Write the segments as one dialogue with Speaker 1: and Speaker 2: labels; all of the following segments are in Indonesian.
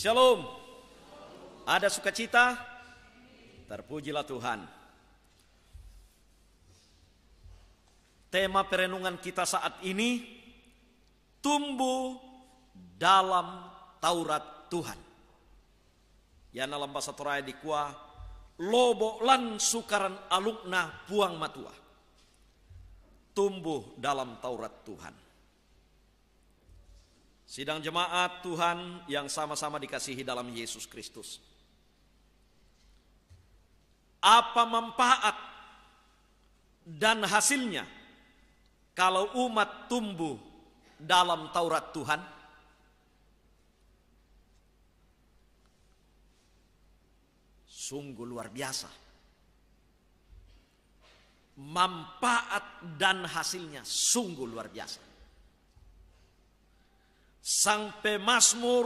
Speaker 1: Shalom. Ada sukacita? Terpujilah Tuhan. Tema perenungan kita saat ini tumbuh dalam Taurat Tuhan. ya dalam bahasa Torah dikua lobo lan sukaran alukna puang matua. Tumbuh dalam Taurat Tuhan. Sidang jemaat Tuhan yang sama-sama dikasihi dalam Yesus Kristus. Apa manfaat dan hasilnya kalau umat tumbuh dalam Taurat Tuhan? Sungguh luar biasa. Manfaat dan hasilnya sungguh luar biasa. Sang pemasmur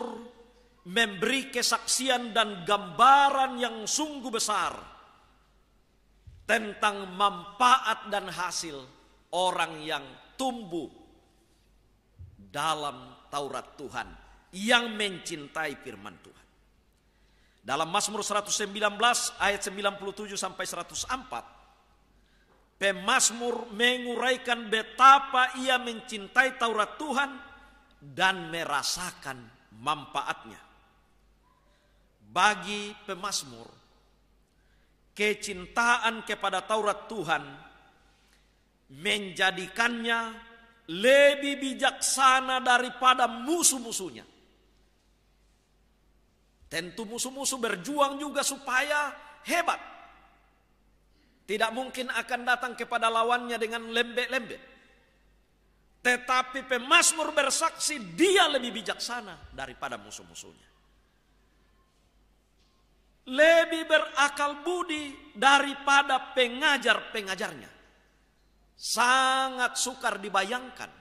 Speaker 1: memberi kesaksian dan gambaran yang sungguh besar tentang manfaat dan hasil orang yang tumbuh dalam Taurat Tuhan yang mencintai firman Tuhan. Dalam Mazmur 119 ayat 97 sampai 104 pemazmur menguraikan betapa ia mencintai Taurat Tuhan dan merasakan manfaatnya. Bagi pemazmur, kecintaan kepada Taurat Tuhan menjadikannya lebih bijaksana daripada musuh-musuhnya. Tentu musuh-musuh berjuang juga supaya hebat. Tidak mungkin akan datang kepada lawannya dengan lembek-lembek. Tetapi pemasmur bersaksi dia lebih bijaksana daripada musuh-musuhnya. Lebih berakal budi daripada pengajar-pengajarnya. Sangat sukar dibayangkan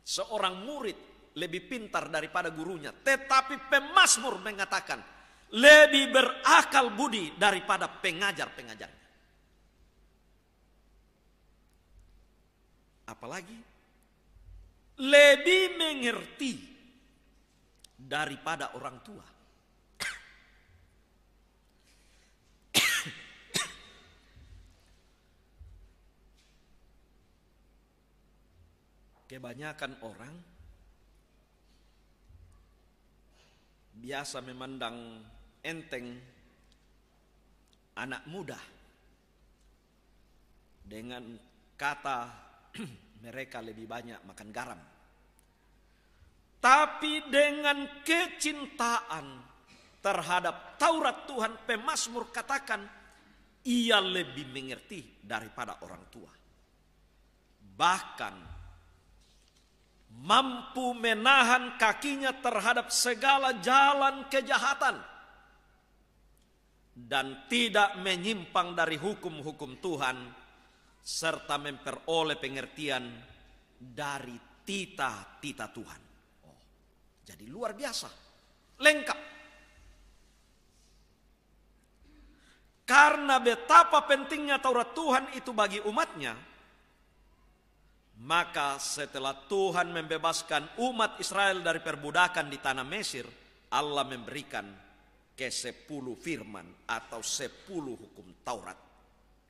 Speaker 1: seorang murid lebih pintar daripada gurunya. Tetapi pemasmur mengatakan lebih berakal budi daripada pengajar-pengajarnya. Apalagi lebih mengerti daripada orang tua. Kebanyakan orang biasa memandang enteng anak muda dengan kata mereka lebih banyak makan garam. Tapi dengan kecintaan terhadap Taurat Tuhan, pemazmur katakan, ia lebih mengerti daripada orang tua. Bahkan mampu menahan kakinya terhadap segala jalan kejahatan dan tidak menyimpang dari hukum-hukum Tuhan serta memperoleh pengertian dari tita-tita Tuhan. Oh, jadi luar biasa, lengkap. Karena betapa pentingnya Taurat Tuhan itu bagi umatnya, maka setelah Tuhan membebaskan umat Israel dari perbudakan di tanah Mesir, Allah memberikan ke sepuluh firman atau sepuluh hukum Taurat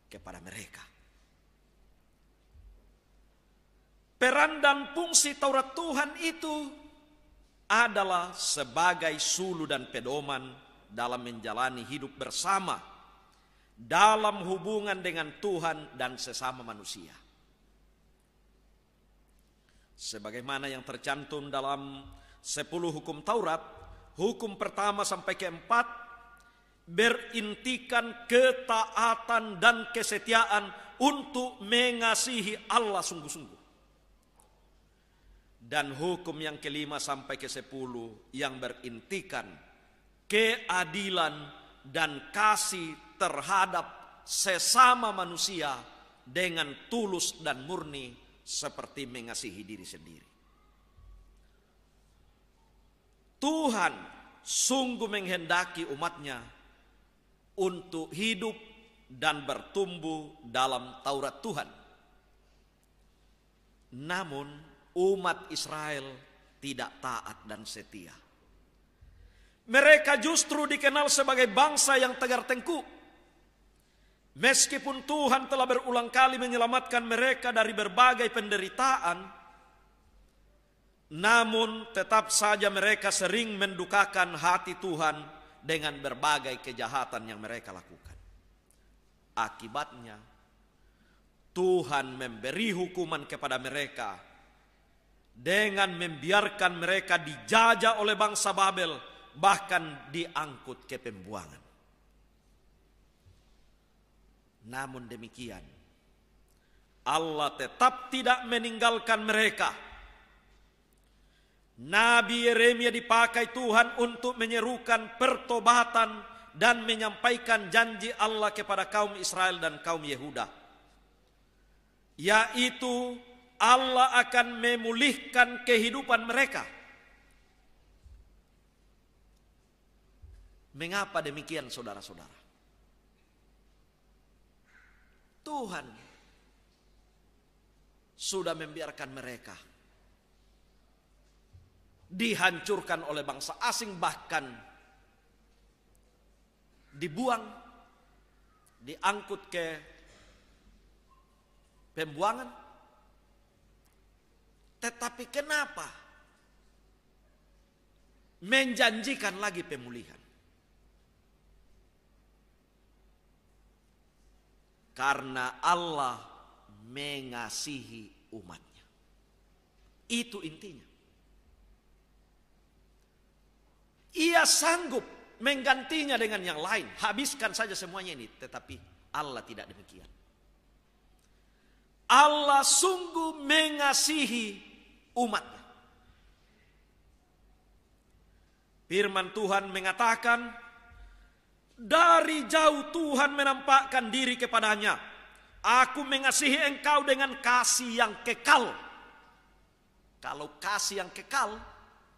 Speaker 1: kepada mereka. Peran dan fungsi Taurat Tuhan itu adalah sebagai sulu dan pedoman dalam menjalani hidup bersama dalam hubungan dengan Tuhan dan sesama manusia. Sebagaimana yang tercantum dalam 10 hukum Taurat, hukum pertama sampai keempat berintikan ketaatan dan kesetiaan untuk mengasihi Allah sungguh-sungguh dan hukum yang kelima sampai ke sepuluh yang berintikan keadilan dan kasih terhadap sesama manusia dengan tulus dan murni seperti mengasihi diri sendiri. Tuhan sungguh menghendaki umatnya untuk hidup dan bertumbuh dalam Taurat Tuhan. Namun umat Israel tidak taat dan setia. Mereka justru dikenal sebagai bangsa yang tegar tengku. Meskipun Tuhan telah berulang kali menyelamatkan mereka dari berbagai penderitaan, namun tetap saja mereka sering mendukakan hati Tuhan dengan berbagai kejahatan yang mereka lakukan. Akibatnya, Tuhan memberi hukuman kepada mereka dengan membiarkan mereka dijajah oleh bangsa Babel, bahkan diangkut ke pembuangan. Namun demikian, Allah tetap tidak meninggalkan mereka. Nabi Yeremia dipakai Tuhan untuk menyerukan pertobatan dan menyampaikan janji Allah kepada kaum Israel dan kaum Yehuda, yaitu Allah akan memulihkan kehidupan mereka. Mengapa demikian saudara-saudara? Tuhan sudah membiarkan mereka dihancurkan oleh bangsa asing bahkan dibuang diangkut ke pembuangan tetapi kenapa menjanjikan lagi pemulihan? Karena Allah mengasihi umatnya. Itu intinya. Ia sanggup menggantinya dengan yang lain. Habiskan saja semuanya ini. Tetapi Allah tidak demikian. Allah sungguh mengasihi umatnya. Firman Tuhan mengatakan, dari jauh Tuhan menampakkan diri kepadanya. Aku mengasihi engkau dengan kasih yang kekal. Kalau kasih yang kekal,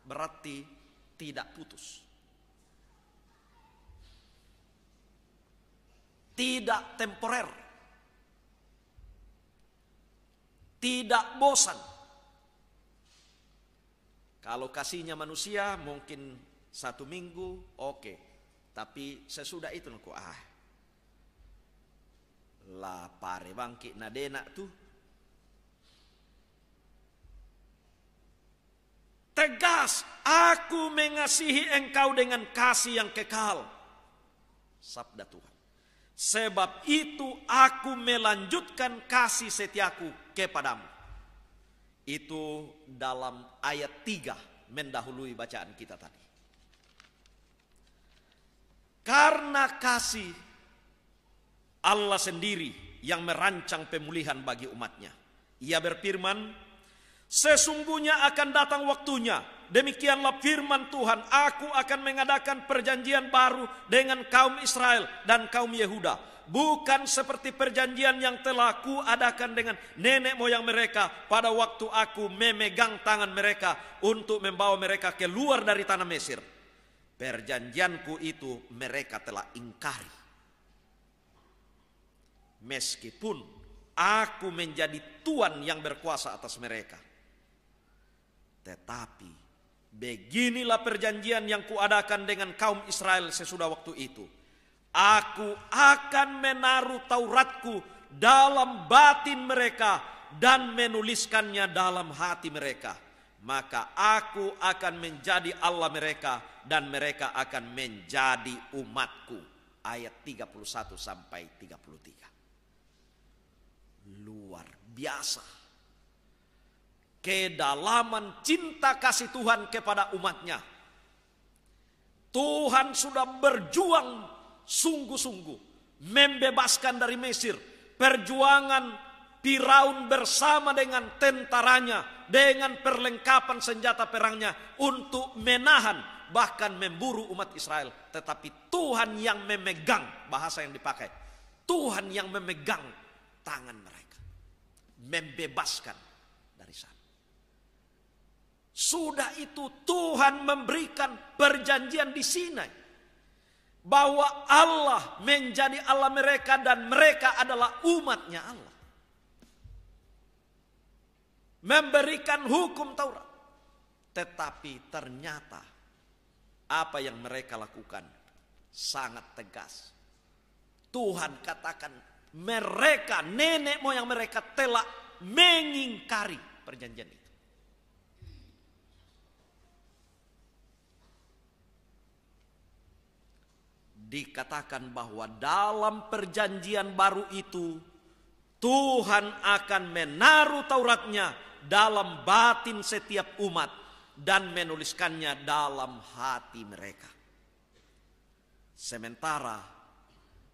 Speaker 1: berarti tidak putus. Tidak temporer. Tidak bosan kalau kasihnya manusia mungkin satu minggu, oke. Okay. Tapi sesudah itu nunggu ah. lapar, bangkit nadena tuh. Tegas, aku mengasihi engkau dengan kasih yang kekal. Sabda Tuhan. Sebab itu aku melanjutkan kasih setiaku kepadamu itu dalam ayat 3 mendahului bacaan kita tadi. Karena kasih Allah sendiri yang merancang pemulihan bagi umatnya. Ia berfirman, Sesungguhnya akan datang waktunya. Demikianlah firman Tuhan, aku akan mengadakan perjanjian baru dengan kaum Israel dan kaum Yehuda bukan seperti perjanjian yang telah kuadakan dengan nenek moyang mereka pada waktu aku memegang tangan mereka untuk membawa mereka keluar dari tanah Mesir. Perjanjianku itu mereka telah ingkari. Meskipun aku menjadi tuan yang berkuasa atas mereka. Tetapi Beginilah perjanjian yang kuadakan dengan kaum Israel sesudah waktu itu. Aku akan menaruh Tauratku dalam batin mereka dan menuliskannya dalam hati mereka. Maka aku akan menjadi Allah mereka dan mereka akan menjadi umatku. Ayat 31 sampai 33. Luar biasa kedalaman cinta kasih Tuhan kepada umatnya. Tuhan sudah berjuang sungguh-sungguh membebaskan dari Mesir. Perjuangan Firaun bersama dengan tentaranya dengan perlengkapan senjata perangnya untuk menahan bahkan memburu umat Israel. Tetapi Tuhan yang memegang bahasa yang dipakai. Tuhan yang memegang tangan mereka. Membebaskan dari sana. Sudah itu Tuhan memberikan perjanjian di Sinai bahwa Allah menjadi Allah mereka dan mereka adalah umatnya Allah. Memberikan hukum Taurat. Tetapi ternyata apa yang mereka lakukan sangat tegas. Tuhan katakan mereka, nenek moyang mereka telah mengingkari perjanjian ini dikatakan bahwa dalam perjanjian baru itu Tuhan akan menaruh Tauratnya dalam batin setiap umat dan menuliskannya dalam hati mereka. Sementara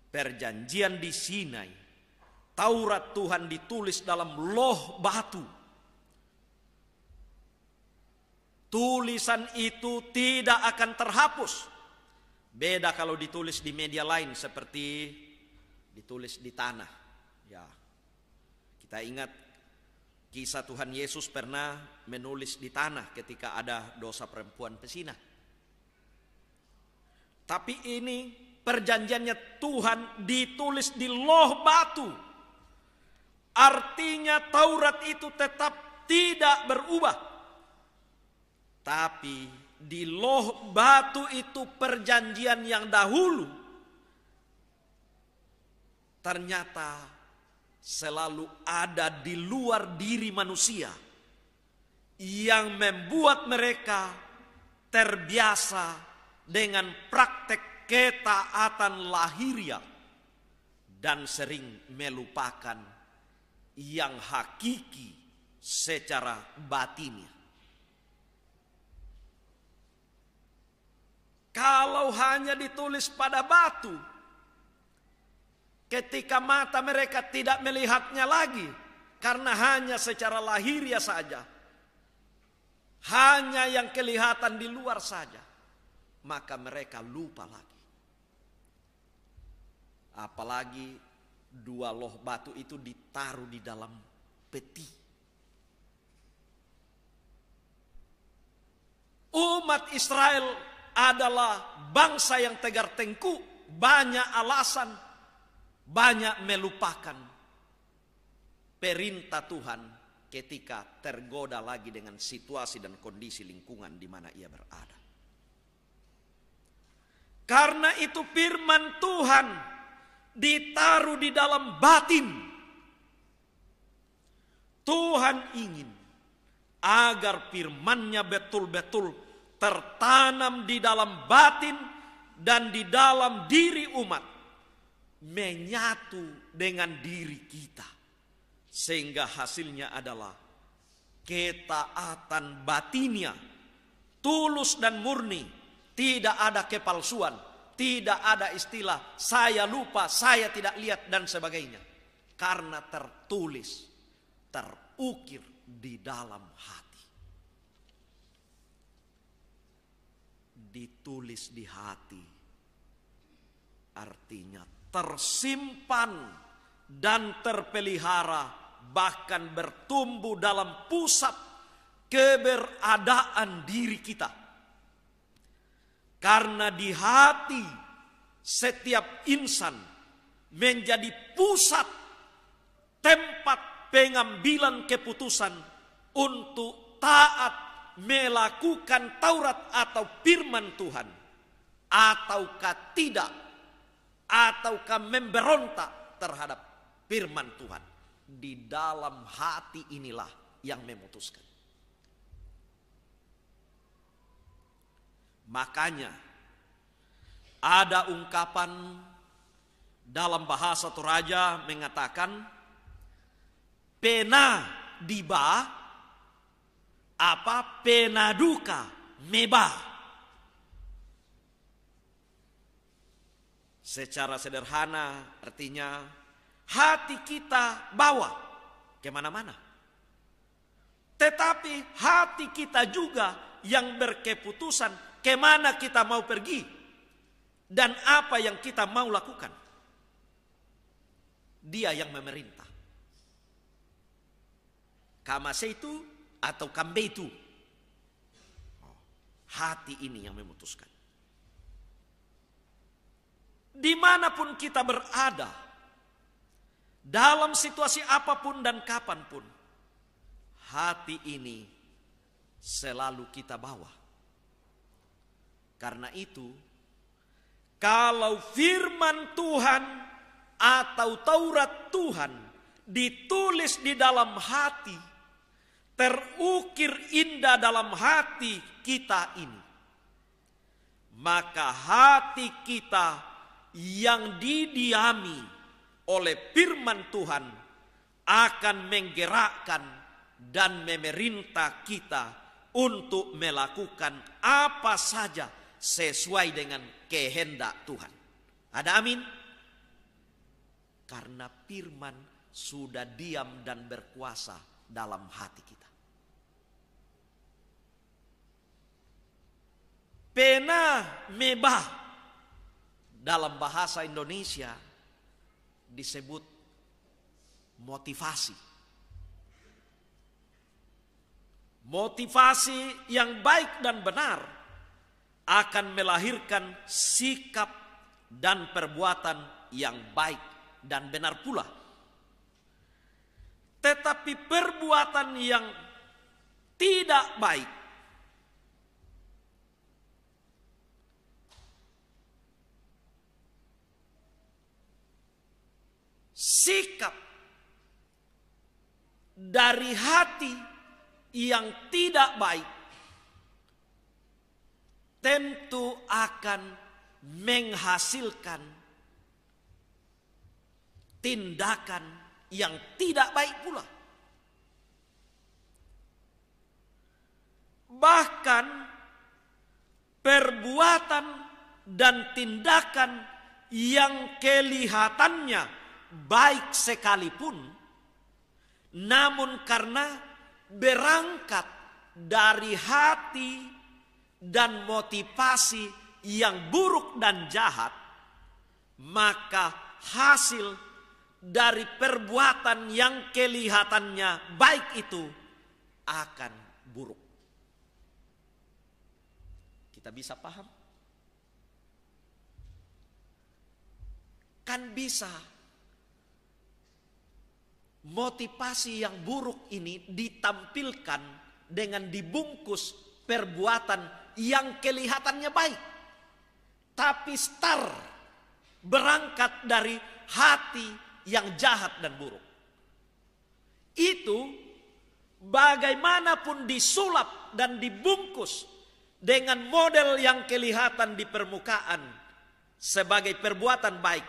Speaker 1: perjanjian di Sinai, Taurat Tuhan ditulis dalam loh batu. Tulisan itu tidak akan terhapus Beda kalau ditulis di media lain seperti ditulis di tanah. Ya. Kita ingat kisah Tuhan Yesus pernah menulis di tanah ketika ada dosa perempuan pesina. Tapi ini perjanjiannya Tuhan ditulis di loh batu. Artinya Taurat itu tetap tidak berubah. Tapi di loh batu itu perjanjian yang dahulu ternyata selalu ada di luar diri manusia yang membuat mereka terbiasa dengan praktek ketaatan lahiriah dan sering melupakan yang hakiki secara batinnya. Kalau hanya ditulis pada batu, ketika mata mereka tidak melihatnya lagi karena hanya secara lahiriah saja. Hanya yang kelihatan di luar saja, maka mereka lupa lagi. Apalagi dua loh batu itu ditaruh di dalam peti. umat Israel adalah bangsa yang tegar tengku, banyak alasan, banyak melupakan perintah Tuhan ketika tergoda lagi dengan situasi dan kondisi lingkungan di mana ia berada. Karena itu firman Tuhan ditaruh di dalam batin. Tuhan ingin agar firmannya betul-betul tertanam di dalam batin dan di dalam diri umat menyatu dengan diri kita sehingga hasilnya adalah ketaatan batinnya tulus dan murni tidak ada kepalsuan tidak ada istilah saya lupa saya tidak lihat dan sebagainya karena tertulis terukir di dalam hati ditulis di hati. Artinya tersimpan dan terpelihara bahkan bertumbuh dalam pusat keberadaan diri kita. Karena di hati setiap insan menjadi pusat tempat pengambilan keputusan untuk taat melakukan Taurat atau firman Tuhan ataukah tidak ataukah memberontak terhadap firman Tuhan di dalam hati inilah yang memutuskan makanya ada ungkapan dalam bahasa Toraja mengatakan pena diba apa penaduka meba. Secara sederhana artinya hati kita bawa kemana-mana. Tetapi hati kita juga yang berkeputusan kemana kita mau pergi dan apa yang kita mau lakukan. Dia yang memerintah. Kama itu atau kambe itu. Oh, hati ini yang memutuskan. Dimanapun kita berada, dalam situasi apapun dan kapanpun, hati ini selalu kita bawa. Karena itu, kalau firman Tuhan atau Taurat Tuhan ditulis di dalam hati, terukir indah dalam hati kita ini. Maka hati kita yang didiami oleh firman Tuhan akan menggerakkan dan memerintah kita untuk melakukan apa saja sesuai dengan kehendak Tuhan. Ada amin? Karena firman sudah diam dan berkuasa dalam hati kita. Pena mebah dalam bahasa Indonesia disebut motivasi. Motivasi yang baik dan benar akan melahirkan sikap dan perbuatan yang baik dan benar pula. Tetapi perbuatan yang tidak baik sikap dari hati yang tidak baik tentu akan menghasilkan tindakan yang tidak baik pula. Bahkan perbuatan dan tindakan yang kelihatannya baik sekalipun, namun karena berangkat dari hati dan motivasi yang buruk dan jahat, maka hasil dari perbuatan yang kelihatannya baik itu akan buruk. Kita bisa paham? Kan bisa motivasi yang buruk ini ditampilkan dengan dibungkus perbuatan yang kelihatannya baik. Tapi star berangkat dari hati yang jahat dan buruk. Itu bagaimanapun disulap dan dibungkus dengan model yang kelihatan di permukaan sebagai perbuatan baik,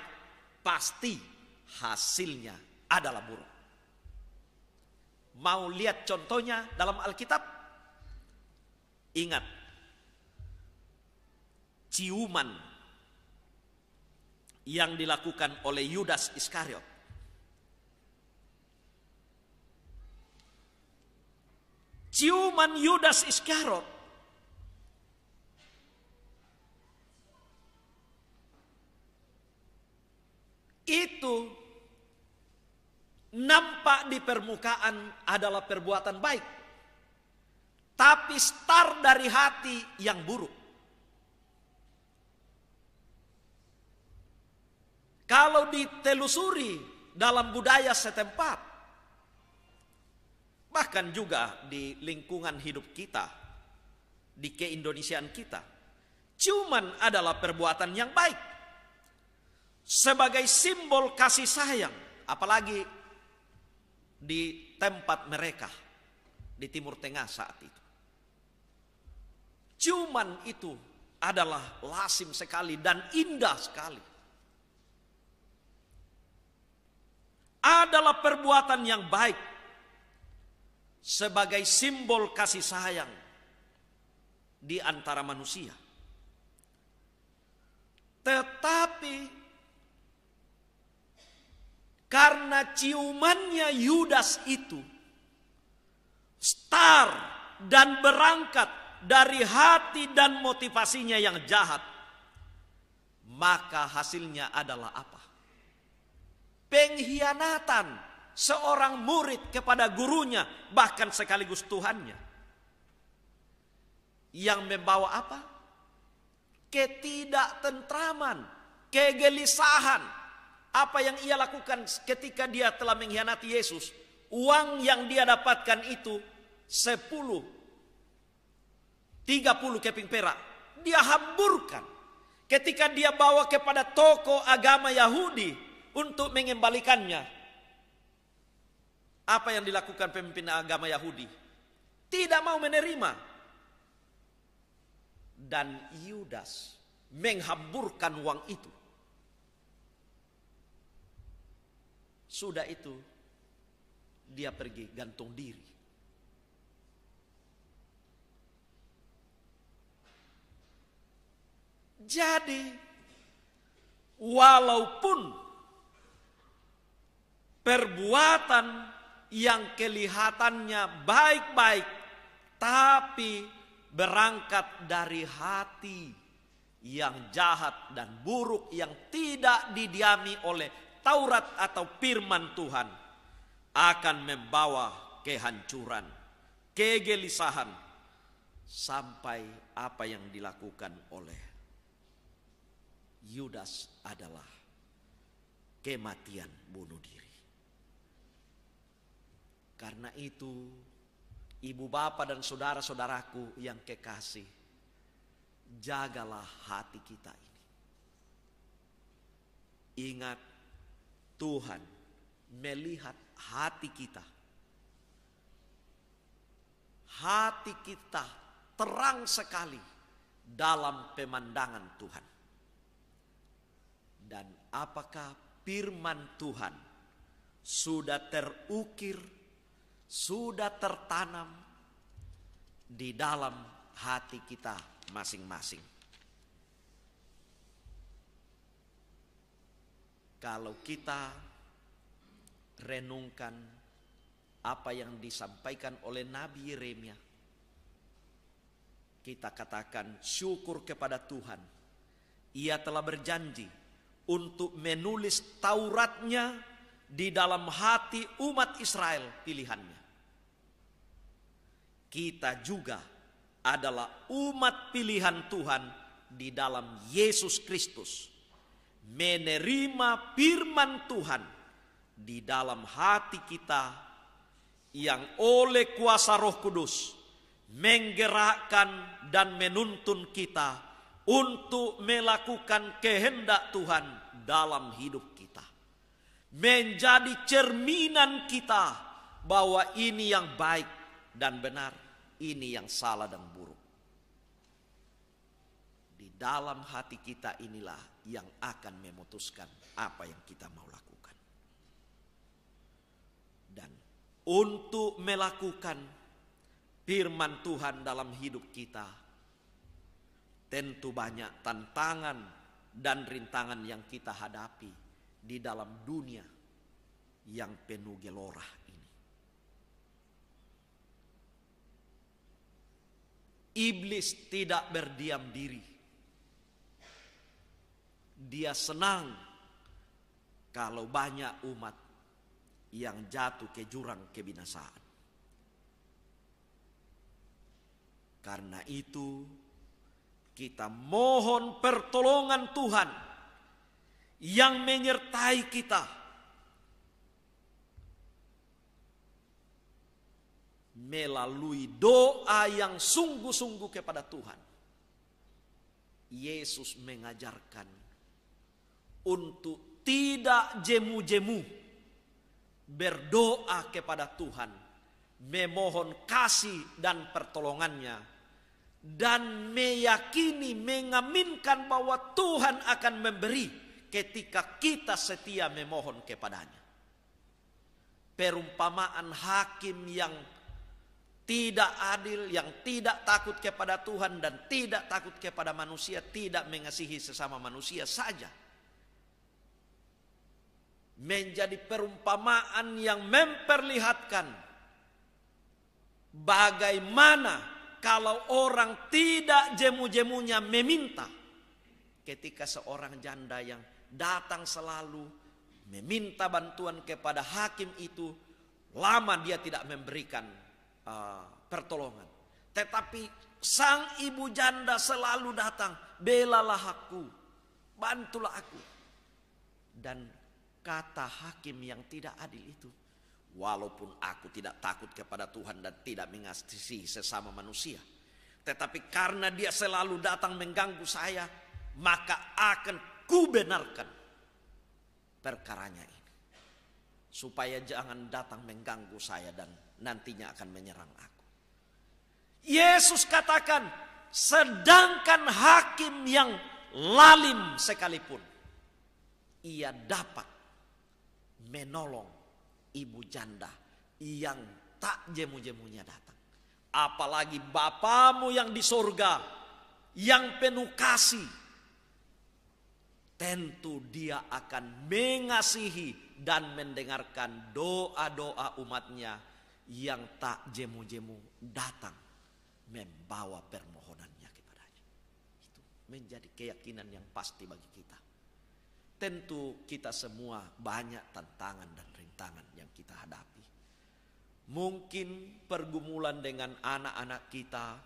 Speaker 1: pasti hasilnya adalah buruk. Mau lihat contohnya dalam Alkitab? Ingat. Ciuman yang dilakukan oleh Yudas Iskariot. Ciuman Yudas Iskariot itu nampak di permukaan adalah perbuatan baik, tapi start dari hati yang buruk. Kalau ditelusuri dalam budaya setempat, bahkan juga di lingkungan hidup kita, di keindonesiaan kita, cuman adalah perbuatan yang baik sebagai simbol kasih sayang, apalagi di tempat mereka di Timur Tengah saat itu. cuman itu adalah lasim sekali dan indah sekali. Adalah perbuatan yang baik sebagai simbol kasih sayang di antara manusia. Tetapi karena ciumannya Yudas itu star dan berangkat dari hati dan motivasinya yang jahat. Maka hasilnya adalah apa? Pengkhianatan seorang murid kepada gurunya bahkan sekaligus Tuhannya. Yang membawa apa? Ketidaktentraman, kegelisahan, apa yang ia lakukan ketika dia telah mengkhianati Yesus, uang yang dia dapatkan itu sepuluh tiga puluh keping perak. Dia hamburkan ketika dia bawa kepada toko agama Yahudi untuk mengembalikannya. Apa yang dilakukan pemimpin agama Yahudi? Tidak mau menerima. Dan Yudas menghamburkan uang itu. Sudah itu dia pergi gantung diri. Jadi walaupun perbuatan yang kelihatannya baik-baik tapi berangkat dari hati yang jahat dan buruk yang tidak didiami oleh Taurat atau firman Tuhan akan membawa kehancuran, kegelisahan sampai apa yang dilakukan oleh Yudas adalah kematian bunuh diri. Karena itu, ibu bapak dan saudara-saudaraku yang kekasih, jagalah hati kita ini. Ingat Tuhan melihat hati kita. Hati kita terang sekali dalam pemandangan Tuhan. Dan apakah firman Tuhan sudah terukir, sudah tertanam di dalam hati kita masing-masing? kalau kita renungkan apa yang disampaikan oleh Nabi Yeremia, kita katakan syukur kepada Tuhan. Ia telah berjanji untuk menulis Tauratnya di dalam hati umat Israel pilihannya. Kita juga adalah umat pilihan Tuhan di dalam Yesus Kristus menerima firman Tuhan di dalam hati kita yang oleh kuasa Roh Kudus menggerakkan dan menuntun kita untuk melakukan kehendak Tuhan dalam hidup kita. Menjadi cerminan kita bahwa ini yang baik dan benar, ini yang salah dan dalam hati kita inilah yang akan memutuskan apa yang kita mau lakukan. Dan untuk melakukan firman Tuhan dalam hidup kita, tentu banyak tantangan dan rintangan yang kita hadapi di dalam dunia yang penuh gelora ini. Iblis tidak berdiam diri dia senang kalau banyak umat yang jatuh ke jurang kebinasaan. Karena itu kita mohon pertolongan Tuhan yang menyertai kita. Melalui doa yang sungguh-sungguh kepada Tuhan. Yesus mengajarkan untuk tidak jemu-jemu berdoa kepada Tuhan, memohon kasih dan pertolongannya, dan meyakini, mengaminkan bahwa Tuhan akan memberi ketika kita setia memohon kepadanya. Perumpamaan hakim yang tidak adil, yang tidak takut kepada Tuhan dan tidak takut kepada manusia, tidak mengasihi sesama manusia saja menjadi perumpamaan yang memperlihatkan bagaimana kalau orang tidak jemu-jemunya meminta ketika seorang janda yang datang selalu meminta bantuan kepada hakim itu lama dia tidak memberikan uh, pertolongan tetapi sang ibu janda selalu datang belalah aku bantulah aku dan kata hakim yang tidak adil itu. Walaupun aku tidak takut kepada Tuhan dan tidak mengasihi sesama manusia. Tetapi karena dia selalu datang mengganggu saya, maka akan kubenarkan perkaranya ini. Supaya jangan datang mengganggu saya dan nantinya akan menyerang aku. Yesus katakan, sedangkan hakim yang lalim sekalipun, ia dapat menolong ibu janda yang tak jemu-jemunya datang. Apalagi bapamu yang di sorga, yang penuh kasih. Tentu dia akan mengasihi dan mendengarkan doa-doa umatnya yang tak jemu-jemu datang membawa permohonannya kepadanya. Itu menjadi keyakinan yang pasti bagi kita tentu kita semua banyak tantangan dan rintangan yang kita hadapi. Mungkin pergumulan dengan anak-anak kita,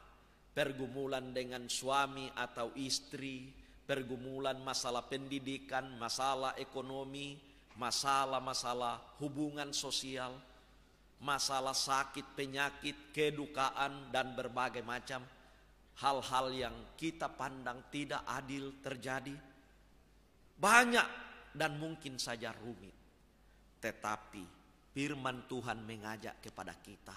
Speaker 1: pergumulan dengan suami atau istri, pergumulan masalah pendidikan, masalah ekonomi, masalah-masalah hubungan sosial, masalah sakit, penyakit, kedukaan, dan berbagai macam hal-hal yang kita pandang tidak adil terjadi banyak dan mungkin saja rumit. Tetapi firman Tuhan mengajak kepada kita.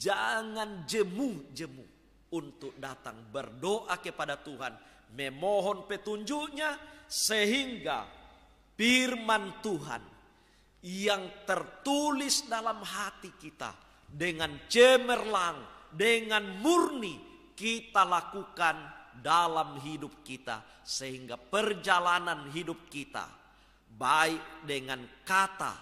Speaker 1: Jangan jemu-jemu untuk datang berdoa kepada Tuhan. Memohon petunjuknya sehingga firman Tuhan yang tertulis dalam hati kita dengan cemerlang, dengan murni kita lakukan dalam hidup kita, sehingga perjalanan hidup kita, baik dengan kata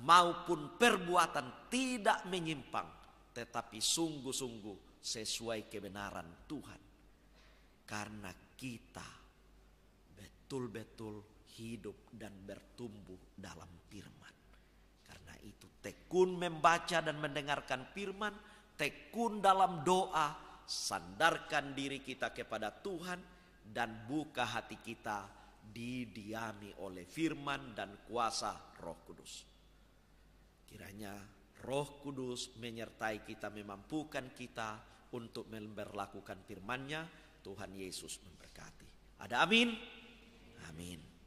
Speaker 1: maupun perbuatan, tidak menyimpang, tetapi sungguh-sungguh sesuai kebenaran Tuhan, karena kita betul-betul hidup dan bertumbuh dalam firman. Karena itu tekun membaca dan mendengarkan firman, tekun dalam doa, sandarkan diri kita kepada Tuhan dan buka hati kita didiami oleh firman dan kuasa Roh Kudus. Kiranya Roh Kudus menyertai kita memampukan kita untuk memperlakukan firman-Nya. Tuhan Yesus memberkati. Ada amin. Amin.